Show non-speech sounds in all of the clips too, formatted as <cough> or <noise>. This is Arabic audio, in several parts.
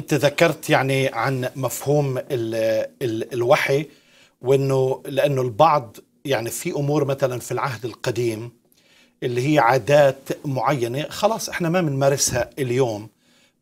انت ذكرت يعني عن مفهوم الـ الـ الوحي وانه لانه البعض يعني في امور مثلا في العهد القديم اللي هي عادات معينه خلاص احنا ما بنمارسها اليوم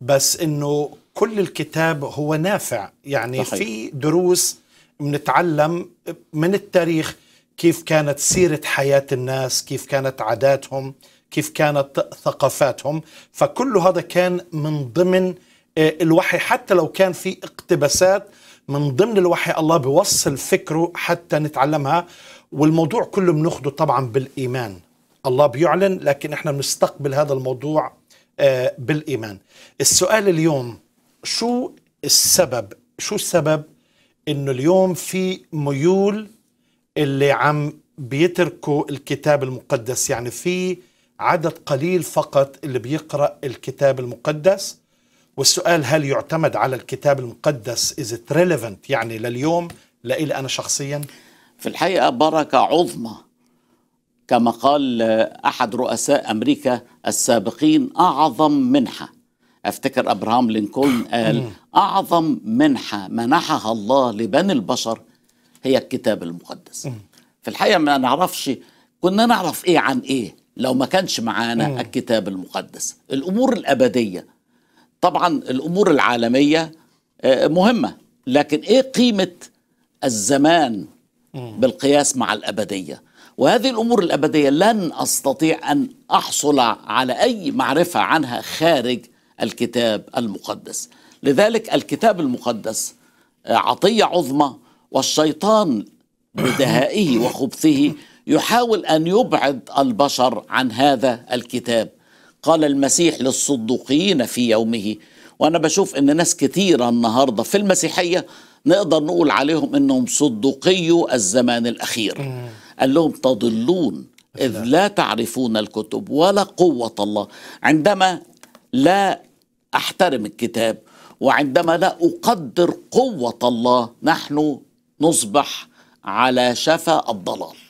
بس انه كل الكتاب هو نافع يعني صحيح. في دروس بنتعلم من التاريخ كيف كانت سيره حياه الناس كيف كانت عاداتهم كيف كانت ثقافاتهم فكل هذا كان من ضمن آه، الوحي حتى لو كان في اقتباسات من ضمن الوحي الله بيوصل فكره حتى نتعلمها والموضوع كله بناخده طبعا بالإيمان الله بيعلن لكن احنا بنستقبل هذا الموضوع آه، بالإيمان السؤال اليوم شو السبب شو السبب انه اليوم في ميول اللي عم بيتركوا الكتاب المقدس يعني في عدد قليل فقط اللي بيقرأ الكتاب المقدس والسؤال هل يعتمد على الكتاب المقدس is it relevant يعني لليوم لإلي أنا شخصيا في الحقيقة بركة عظمى كما قال أحد رؤساء أمريكا السابقين أعظم منحة أفتكر أبراهام لينكولن <coughs> قال أعظم منحة منحها الله لبني البشر هي الكتاب المقدس في الحقيقة ما نعرفش كنا نعرف إيه عن إيه لو ما كانش معانا الكتاب المقدس الأمور الأبدية طبعا الامور العالميه آه، مهمه لكن ايه قيمه الزمان بالقياس مع الابديه وهذه الامور الابديه لن استطيع ان احصل على اي معرفه عنها خارج الكتاب المقدس لذلك الكتاب المقدس آه، عطيه عظمى والشيطان بدهائه <coughs> وخبثه يحاول ان يبعد البشر عن هذا الكتاب قال المسيح للصدوقيين في يومه وانا بشوف ان ناس كثيره النهارده في المسيحيه نقدر نقول عليهم انهم صدوقيو الزمان الاخير قال لهم تضلون اذ لا تعرفون الكتب ولا قوه الله عندما لا احترم الكتاب وعندما لا اقدر قوه الله نحن نصبح على شفا الضلال